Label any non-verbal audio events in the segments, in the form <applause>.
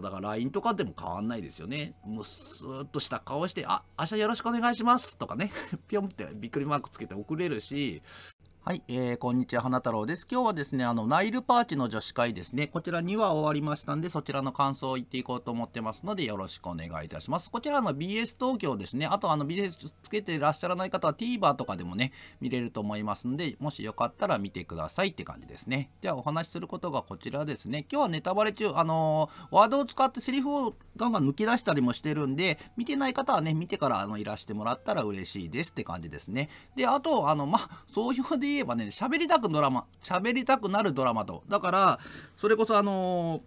だから LINE とかでも変わんないですよね。もうスーッとした顔して、あ、明日よろしくお願いしますとかね、<laughs> ぴょんってびっくりマークつけて送れるし、はい、えー、こんにちは、花太郎です。今日はですね、あの、ナイルパーチの女子会ですね。こちらには終わりましたんで、そちらの感想を言っていこうと思ってますので、よろしくお願いいたします。こちらの BS 東京ですね。あと、あの、BS つけてらっしゃらない方は TVer とかでもね、見れると思いますので、もしよかったら見てくださいって感じですね。じゃあ、お話しすることがこちらですね。今日はネタバレ中、あのー、ワードを使ってセリフをガンガン抜き出したりもしてるんで、見てない方はね、見てから、あの、いらしてもらったら嬉しいですって感じですね。で、あと、あの、ま総評で言えばね喋りたくドラマ喋りたくなるドラマとだからそれこそあのー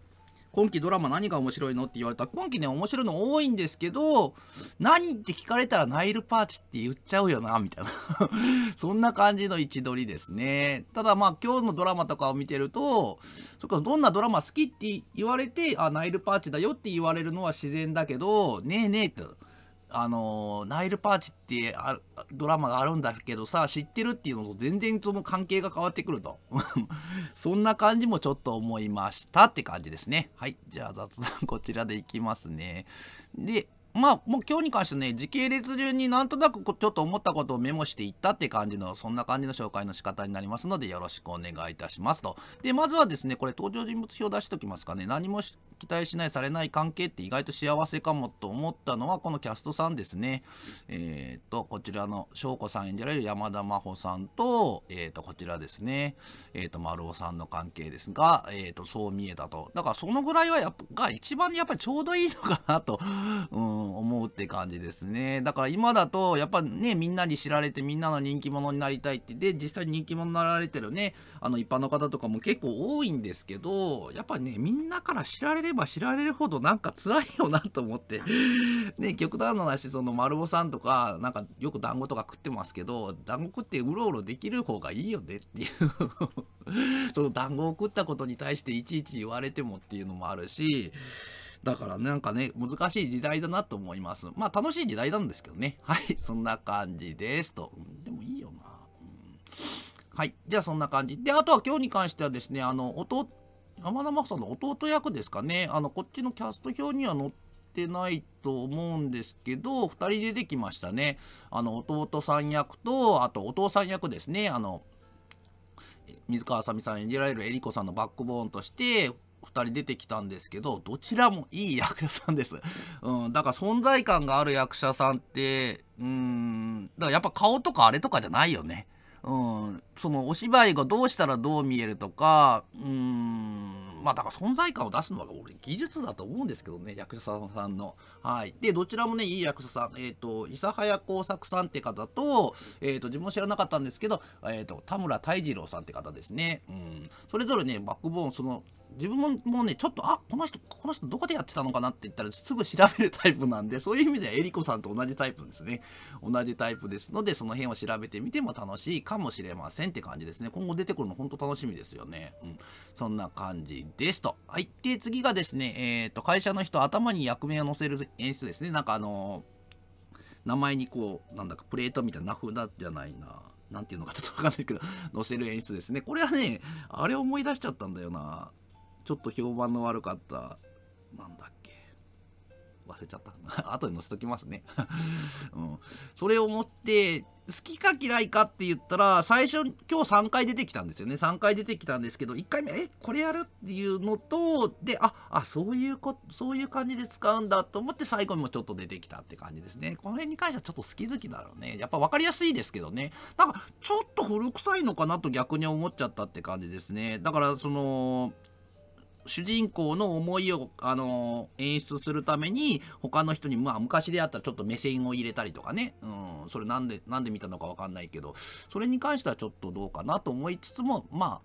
今期ドラマ何が面白いのって言われたら今期ね面白いの多いんですけど何って聞かれたらナイルパーチって言っちゃうよなみたいな <laughs> そんな感じの位置取りですねただまあ今日のドラマとかを見てるとそれこそどんなドラマ好きって言われてあナイルパーチだよって言われるのは自然だけどねえねえと。あのナイルパーチってあドラマがあるんだけどさ、知ってるっていうのと全然その関係が変わってくると。<laughs> そんな感じもちょっと思いましたって感じですね。はい。じゃあ雑談こちらでいきますね。で、まあ、もう今日に関してね、時系列順になんとなくちょっと思ったことをメモしていったって感じの、そんな感じの紹介の仕方になりますので、よろしくお願いいたしますと。で、まずはですね、これ登場人物表出しておきますかね。何も期待しない、されない関係って意外と幸せかもと思ったのは、このキャストさんですね。えっ、ー、と、こちらの翔子さん演じられる山田真帆さんと、えっ、ー、と、こちらですね、えっ、ー、と、丸尾さんの関係ですが、えっ、と、そう見えたと。だからそのぐらいはやっぱ、が一番やっぱりちょうどいいのかなと。うん、思うって感じですね。だから今だと、やっぱね、みんなに知られてみんなの人気者になりたいって、で、実際人気者になられてるね、あの一般の方とかも結構多いんですけど、やっぱね、みんなから知られれば知られるほどなんか辛いよなと思って、ね、極端な話、その丸尾さんとか、なんかよく団子とか食ってますけど、団子食ってうろうろできる方がいいよねっていう <laughs> その団子を食ったことに対していちいち言われてもっていうのもあるし、だからなんかね、難しい時代だなと思います。まあ楽しい時代なんですけどね。はい、そんな感じですと。うん、でもいいよな。うん、はい、じゃあそんな感じ。で、あとは今日に関してはですね、あの、弟、山田真帆さんの弟役ですかね。あの、こっちのキャスト表には載ってないと思うんですけど、2人出てきましたね。あの、弟さん役と、あとお父さん役ですね。あの、水川あさみさん演じられるえりこさんのバックボーンとして、2人出てきたんですけどどちらもいい役者さんです、<laughs> うん、だから存在感がある役者さんってうんだからやっぱ顔とかあれとかじゃないよね、うん、そのお芝居がどうしたらどう見えるとかうんまあだから存在感を出すのは俺技術だと思うんですけどね役者さんの。はい、でどちらもねいい役者さん、えっ、ー、と諫早耕作さんって方と,、えーと、自分も知らなかったんですけど、えーと、と田村泰次郎さんって方ですね。うん、それぞれねバックボーンその自分ももうねちょっとあこの人この人どこでやってたのかなって言ったらすぐ調べるタイプなんで <laughs> そういう意味ではえりこさんと同じタイプですね同じタイプですのでその辺を調べてみても楽しいかもしれませんって感じですね今後出てくるの本当楽しみですよねうんそんな感じですとはいで次がですねえっ、と会社の人頭に役名を載せる演出ですねなんかあのー、名前にこうなんだかプレートみたいな名札じゃないななんていうのかちょっとわかんないけど、載せる演出ですね。これはね、あれ思い出しちゃったんだよな。ちょっと評判の悪かった、なんだっけ。忘れちゃった。後で載せときますね、<laughs> うん。それを持って、好きか嫌いかって言ったら、最初、今日3回出てきたんですよね。3回出てきたんですけど、1回目、え、これやるっていうのと、で、あ、あ、そういうこ、そういう感じで使うんだと思って、最後にもちょっと出てきたって感じですね。この辺に関してはちょっと好き好きだろうね。やっぱ分かりやすいですけどね。なんか、ちょっと古臭いのかなと逆に思っちゃったって感じですね。だから、その、主人公の思いを、あのー、演出するために他の人に、まあ、昔であったらちょっと目線を入れたりとかね、うん、それなんでなんで見たのか分かんないけどそれに関してはちょっとどうかなと思いつつもまあ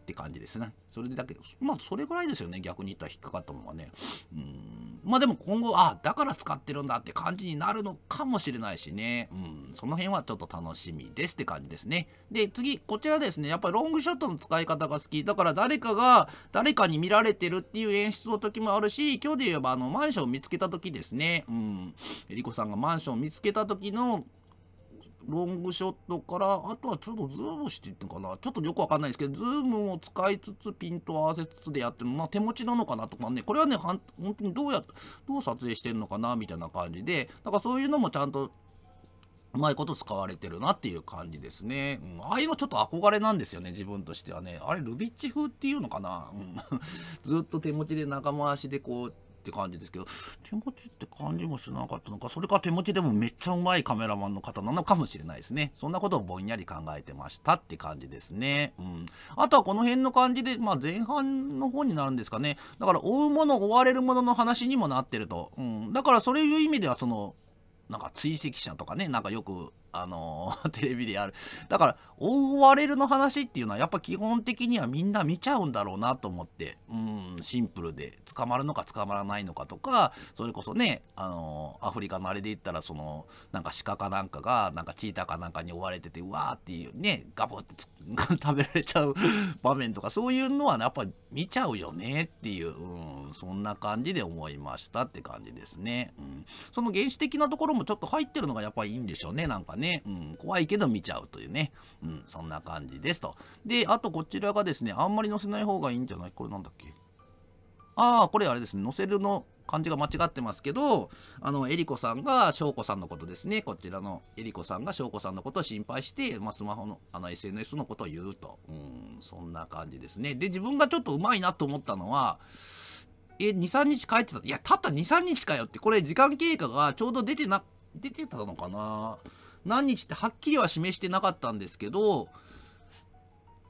って感じですねそれだけまあそれぐらいですよね逆に言ったら引っかかったものはねうんまあでも今後、あ、だから使ってるんだって感じになるのかもしれないしね。うん、その辺はちょっと楽しみですって感じですね。で、次、こちらですね。やっぱりロングショットの使い方が好き。だから誰かが、誰かに見られてるっていう演出の時もあるし、今日で言えばあの、マンションを見つけた時ですね。うん、えりこさんがマンションを見つけた時の、ロングショットから、あとはちょっとズームしていったのかな。ちょっとよくわかんないですけど、ズームを使いつつ、ピントを合わせつつでやっても、まあ手持ちなのかなとかね、これはね、本当にどうや、どう撮影してんのかな、みたいな感じで、だからそういうのもちゃんと、うまいこと使われてるなっていう感じですね。うん、ああいうのちょっと憧れなんですよね、自分としてはね。あれ、ルビッチ風っていうのかな、うん、<laughs> ずっと手持ちで長回しでこう、って感じですけど手持ちって感じもしなかったのかそれか手持ちでもめっちゃうまいカメラマンの方なのかもしれないですねそんなことをぼんやり考えてましたって感じですねうんあとはこの辺の感じでまあ前半の方になるんですかねだから追うもの追われるものの話にもなってると、うん、だからそういう意味ではそのなんか追跡者とかねなんかよくあのー、<laughs> テレビでやる。だから、追われるの話っていうのは、やっぱ基本的にはみんな見ちゃうんだろうなと思って、うん、シンプルで、捕まるのか捕まらないのかとか、それこそね、あのー、アフリカのあれで言ったら、その、なんか鹿かなんかが、なんかチーターかなんかに追われてて、うわーっていうね、ガブって <laughs> 食べられちゃう <laughs> 場面とか、そういうのは、ね、やっぱ見ちゃうよねっていう、うん、そんな感じで思いましたって感じですね。うん、その原始的なところもちょっと入ってるのがやっぱりいいんでしょうね、なんかね。ね、うん、怖いけど見ちゃうというね、うん、そんな感じですと。で、あとこちらがですね、あんまり載せない方がいいんじゃないこれなんだっけああ、これあれですね、載せるの漢字が間違ってますけど、あの、えりこさんが翔子さんのことですね。こちらのえりこさんが翔子さんのことを心配して、まあ、スマホの、あの、SNS のことを言うと。うん、そんな感じですね。で、自分がちょっとうまいなと思ったのは、え、2、3日帰ってた。いや、たった2、3日かよって、これ時間経過がちょうど出てな、出てたのかな何日ってはっきりは示してなかったんですけど、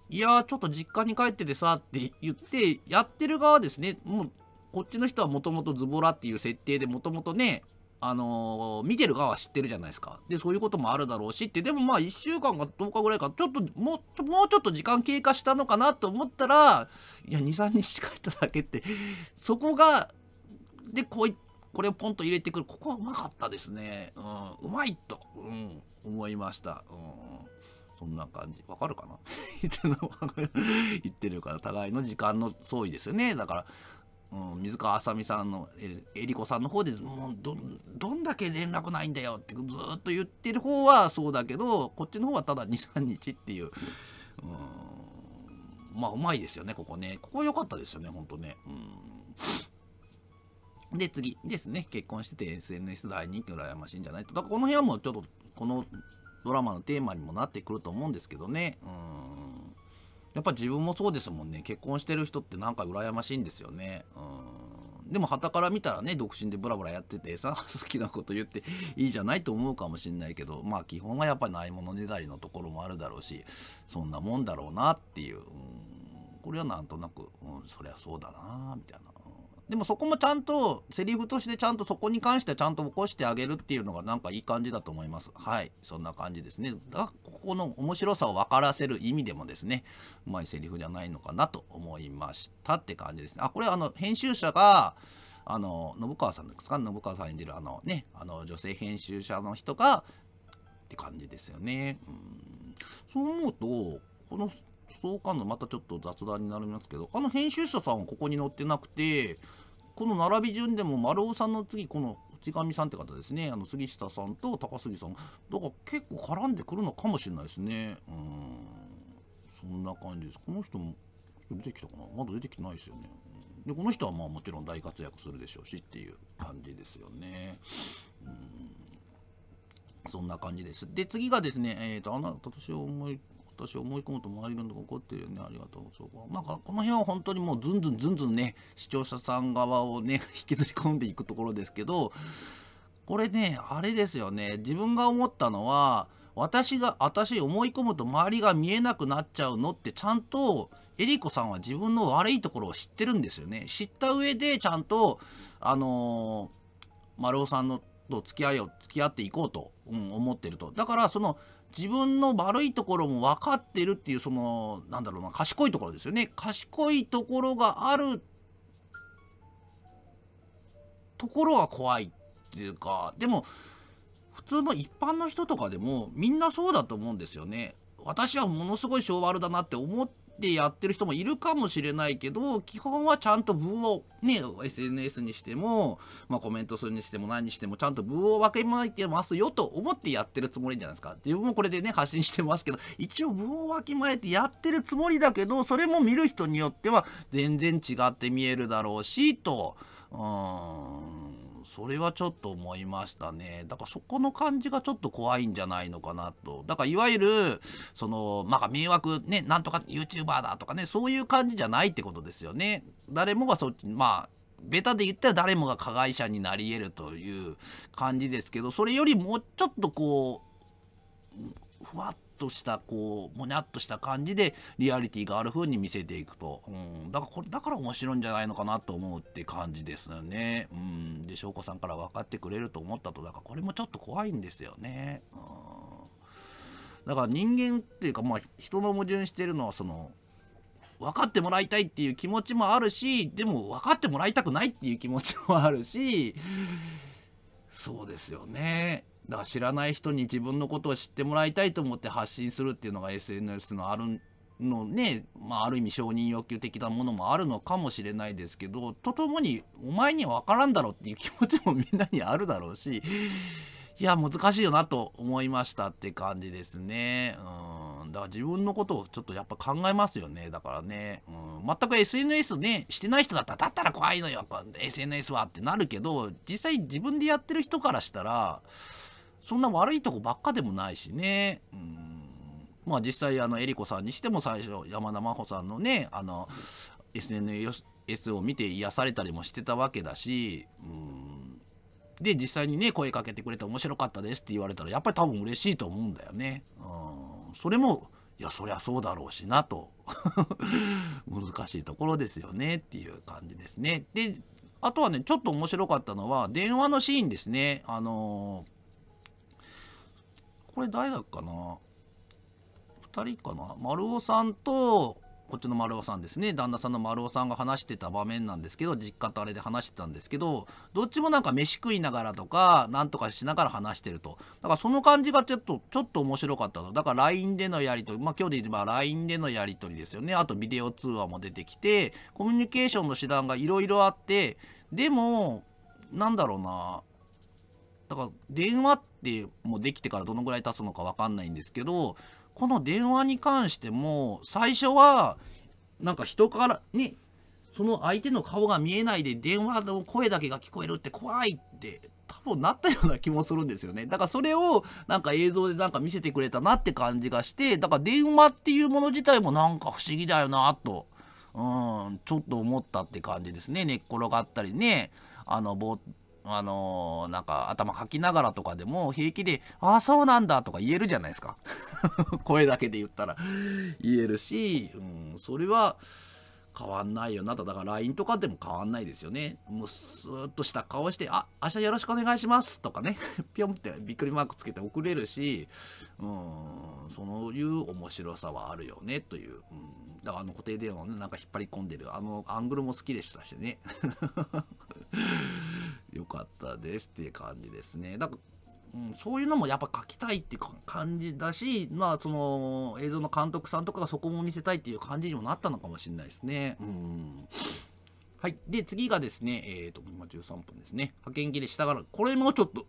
いやちょっと実家に帰っててさって言って、やってる側ですね、もう、こっちの人はもともとズボラっていう設定でもともとね、あのー、見てる側は知ってるじゃないですか。で、そういうこともあるだろうしって、でもまあ1週間か10日ぐらいか、ちょっともうちょ、もうちょっと時間経過したのかなと思ったら、いや、2、3日帰っただけって、そこが、で、こういっこれをポンと入れてくる。ここはうまかったですね。うん、うまいと、うん、思いました。うんそんな感じ。わかるかな <laughs> 言ってるから、互いの時間の相違ですよね。だから、うん、水川あさみさんのえ、えりこさんの方で、もうど、どんだけ連絡ないんだよってずっと言ってる方はそうだけど、こっちの方はただ2、3日っていう。うん、まあ、うまいですよね、ここね。ここ良かったですよね、ほんとね。うんで、次ですね、結婚してて SNS 大人気羨ましいんじゃないと。だからこの辺はもうちょっと、このドラマのテーマにもなってくると思うんですけどね。うん。やっぱ自分もそうですもんね。結婚してる人ってなんか羨ましいんですよね。うん。でも、たから見たらね、独身でブラブラやっててさ、<laughs> 好きなこと言っていいじゃないと思うかもしんないけど、まあ基本はやっぱないものねだりのところもあるだろうし、そんなもんだろうなっていう。うん、これはなんとなく、うん、そりゃそうだなみたいな。でもそこもちゃんとセリフとしてちゃんとそこに関してはちゃんと起こしてあげるっていうのがなんかいい感じだと思いますはいそんな感じですねだここの面白さを分からせる意味でもですねうまいセリフじゃないのかなと思いましたって感じですねあこれあの編集者があの信川さんですか信川さん演じるあのねあの女性編集者の人がって感じですよねうんそう思うとこの相関のまたちょっと雑談になりますけどあの編集者さんはここに載ってなくてこの並び順でも丸尾さんの次この内上さんって方ですねあの杉下さんと高杉さんだから結構絡んでくるのかもしれないですねうんそんな感じですこの人も出てきたかなまだ出てきてないですよねでこの人はまあもちろん大活躍するでしょうしっていう感じですよねうんそんな感じです。で、次がですね、えっ、ー、と、あなた、私を思い私思い込むと周りのとこ怒ってるよねありがとうそうかんか、この辺は本当にもうずんずんずんずんね視聴者さん側をね <laughs> 引きずり込んでいくところですけどこれねあれですよね自分が思ったのは私が私思い込むと周りが見えなくなっちゃうのってちゃんとエリコさんは自分の悪いところを知ってるんですよね知った上でちゃんとあのー、丸尾さんのと付き合いを付き合っていこうと、うん、思ってるとだからその自分の悪いところも分かってるっていうそのなんだろうな賢いところですよね賢いところがあるところは怖いっていうかでも普通の一般の人とかでもみんなそうだと思うんですよね。私はものすごい性悪だなって思っでやってる人もいるかもしれないけど、基本はちゃんと文をね、SNS にしても、まあ、コメントするにしても何にしても、ちゃんと文を分けまいてますよと思ってやってるつもりじゃないですか。自分もこれでね、発信してますけど、一応文をわきまえてやってるつもりだけど、それも見る人によっては全然違って見えるだろうし、と。うーんそれはちょっと思いましたね。だからそこの感じがちょっと怖いんじゃないのかなと。だからいわゆる、その、まあ、迷惑ね、なんとか YouTuber だとかね、そういう感じじゃないってことですよね。誰もがそっち、まあ、ベタで言ったら誰もが加害者になり得るという感じですけど、それよりもうちょっとこう、ふわっとしたこうもにゃっとした感じでリアリティがある風に見せていくと、うん、だからこれだから面白いんじゃないのかなと思うって感じですよね。うん、で翔子さんから分かってくれると思ったとだからこれもちょっと怖いんですよね。うんだから人間っていうかまあ人の矛盾してるのはその分かってもらいたいっていう気持ちもあるしでも分かってもらいたくないっていう気持ちもあるしそうですよねだから知らない人に自分のことを知ってもらいたいと思って発信するっていうのが SNS のあるのね、まあ、ある意味承認欲求的なものもあるのかもしれないですけどとともにお前には分からんだろうっていう気持ちもみんなにあるだろうしいや難しいよなと思いましたって感じですね。うんだから自分のことをちょっとやっぱ考えますよねだからね、うん、全く SNS ねしてない人だったらだったら怖いのよ SNS はってなるけど実際自分でやってる人からしたら。そんな悪いとこばっかでもないしね。うんまあ実際あのエリコさんにしても最初山田真帆さんのねあの SNS を見て癒されたりもしてたわけだしうんで実際にね声かけてくれて面白かったですって言われたらやっぱり多分嬉しいと思うんだよね。うんそれもいやそりゃそうだろうしなと <laughs> 難しいところですよねっていう感じですね。であとはねちょっと面白かったのは電話のシーンですね。あのーこれ誰だっかな2人かな丸尾さんとこっちの丸尾さんですね旦那さんの丸尾さんが話してた場面なんですけど実家とあれで話してたんですけどどっちもなんか飯食いながらとかなんとかしながら話してるとだからその感じがちょっとちょっと面白かったとだから LINE でのやり取りまあ今日で言えば LINE でのやり取りですよねあとビデオ通話も出てきてコミュニケーションの手段がいろいろあってでもなんだろうなだから電話ってってもうできてからどのぐらい経つのか分かんないんですけどこの電話に関しても最初はなんか人からねその相手の顔が見えないで電話の声だけが聞こえるって怖いって多分なったような気もするんですよねだからそれをなんか映像でなんか見せてくれたなって感じがしてだから電話っていうもの自体もなんか不思議だよなとうんちょっと思ったって感じですね寝っ転がったりねあのぼあのー、なんか頭かきながらとかでも平気で、ああ、そうなんだとか言えるじゃないですか。<laughs> 声だけで言ったら言えるし、うん、それは変わんないよなと。だから LINE とかでも変わんないですよね。むすーっとした顔して、あ、明日よろしくお願いしますとかね、<laughs> ぴょんってびっくりマークつけて送れるし、うん、そういう面白さはあるよねという。うんだからあの固定電話をね、なんか引っ張り込んでる、あのアングルも好きでしたしね。<laughs> 良かったですっていう感じですね。だから、うん、そういうのもやっぱ書きたいって感じだし、まあその映像の監督さんとかがそこも見せたいっていう感じにもなったのかもしれないですね。うん。はい。で、次がですね、えっ、ー、と、今13分ですね。派遣切れしたから、これもちょっと、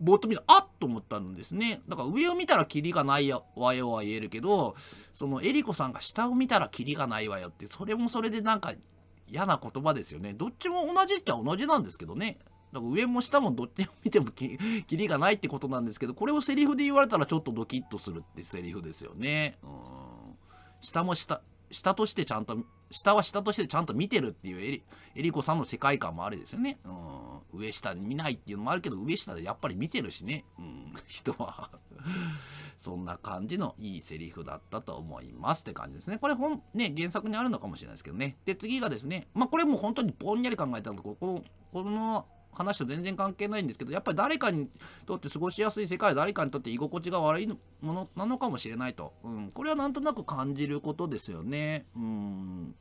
ぼーっと見た、あっと思ったんですね。だから上を見たらキリがないわよは言えるけど、そのエリコさんが下を見たらキリがないわよって、それもそれでなんか嫌な言葉ですよね。どっちも同じっちゃ同じなんですけどね。だから上も下もどっちを見てもきり <laughs> がないってことなんですけど、これをセリフで言われたらちょっとドキッとするってセリフですよね。うん。下も下、下としてちゃんと、下は下としてちゃんと見てるっていうエリエリコさんの世界観もあれですよね。うん。上下見ないっていうのもあるけど、上下でやっぱり見てるしね。うん。人はそんな感じのいいセリフだったと思いますって感じですね。これ本、ね、原作にあるのかもしれないですけどね。で、次がですね、まあこれも本当にぼんやり考えたとこの、この話と全然関係ないんですけど、やっぱり誰かにとって過ごしやすい世界、誰かにとって居心地が悪いものなのかもしれないと。うん、これはなんとなく感じることですよね。うん。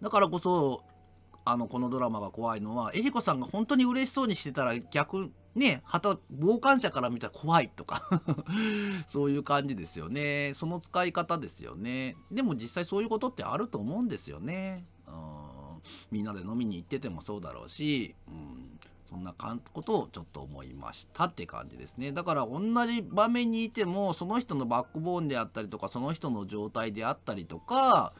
だからこそ、あのこのドラマが怖いのはえりこさんが本当に嬉しそうにしてたら逆ね旗傍観者から見たら怖いとか <laughs> そういう感じですよねその使い方ですよねでも実際そういうことってあると思うんですよねうんみんなで飲みに行っててもそうだろうし、うん、そんなことをちょっと思いましたって感じですね。だから同じ場面にいても、その人のバックボーンであったりとか、その人の状態であったりとか、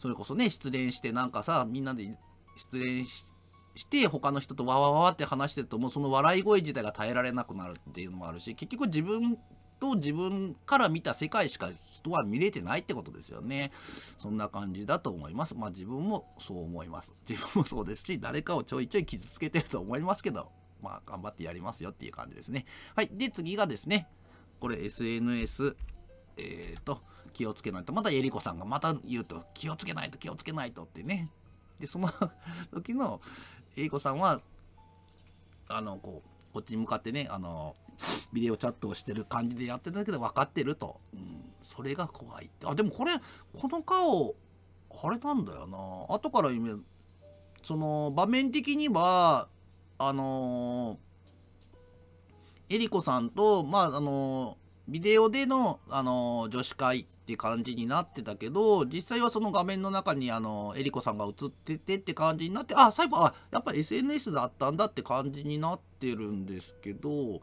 それこそね、失恋してなんかさ、みんなで出演して、して他の人とわわわって話してるともうその笑い声自体が耐えられなくなるっていうのもあるし結局自分と自分から見た世界しか人は見れてないってことですよねそんな感じだと思いますまあ自分もそう思います自分もそうですし誰かをちょいちょい傷つけてると思いますけどまあ頑張ってやりますよっていう感じですねはいで次がですねこれ SNS えっ、ー、と気をつけないとまたえりこさんがまた言うと気をつけないと気をつけないとってねで、その <laughs> 時の英子さんは、あの、こう、こっちに向かってね、あの、ビデオチャットをしてる感じでやってたけど分かってると。うん、それが怖いって。あ、でもこれ、この顔、あれなんだよな。後から見その、場面的には、あのー、えりこさんと、まあ、あのー、ビデオでの、あのー、女子会って感じになってたけど実際はその画面の中にあのえりこさんが映っててって感じになってあ最後あやっぱり SNS だったんだって感じになってるんですけど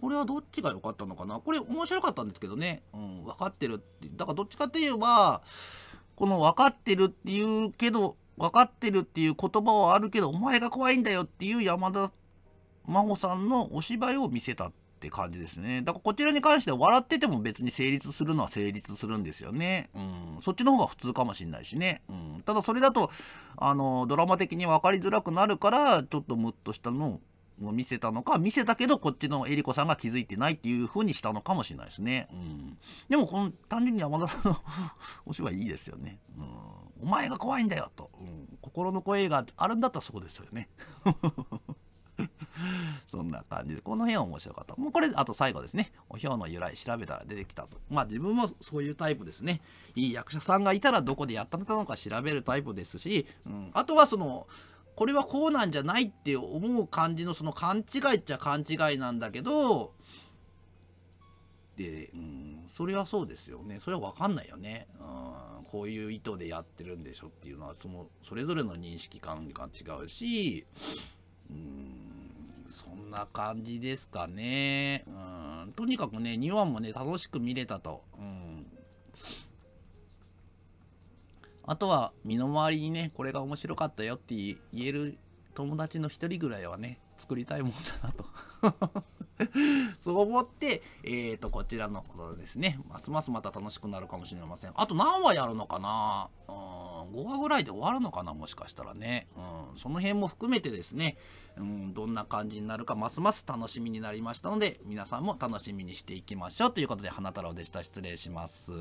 これはどっちが良かったのかなこれ面白かったんですけどね、うん、分かってるってだからどっちかといえばこの分かってるっていうけど分かってるっていう言葉はあるけどお前が怖いんだよっていう山田真帆さんのお芝居を見せたってって感じですね。だからこちらに関しては笑ってても別に成立するのは成立するんですよね。うん。そっちの方が普通かもしんないしね。うん。ただそれだと、あの、ドラマ的に分かりづらくなるから、ちょっとムッとしたのを見せたのか、見せたけどこっちのエリコさんが気づいてないっていう風にしたのかもしれないですね。うん。でもこの単純に山田さんの <laughs> お芝居いいですよね。うん。お前が怖いんだよと。うん。心の声があるんだったらそこですよね。<laughs> そんな感じで、この辺は面白かった。もうこれ、あと最後ですね。おひょうの由来調べたら出てきたと。まあ自分もそういうタイプですね。いい役者さんがいたらどこでやったのか調べるタイプですし、うん、あとはその、これはこうなんじゃないって思う感じのその勘違いっちゃ勘違いなんだけど、で、うん、それはそうですよね。それは分かんないよね。うん、こういう意図でやってるんでしょっていうのは、その、それぞれの認識感が違うし、うんそんな感じですかね。うん、とにかくね、2話もね、楽しく見れたと。うん。あとは、身の回りにね、これが面白かったよって言える友達の一人ぐらいはね、作りたいもんだなと <laughs> そう思って、えっ、ー、と、こちらのことですね、ますますまた楽しくなるかもしれません。あと何話やるのかなうん、5話ぐらいで終わるのかなもしかしたらね。うん、その辺も含めてですね、うん、どんな感じになるか、ますます楽しみになりましたので、皆さんも楽しみにしていきましょう。ということで、花太郎でした。失礼します。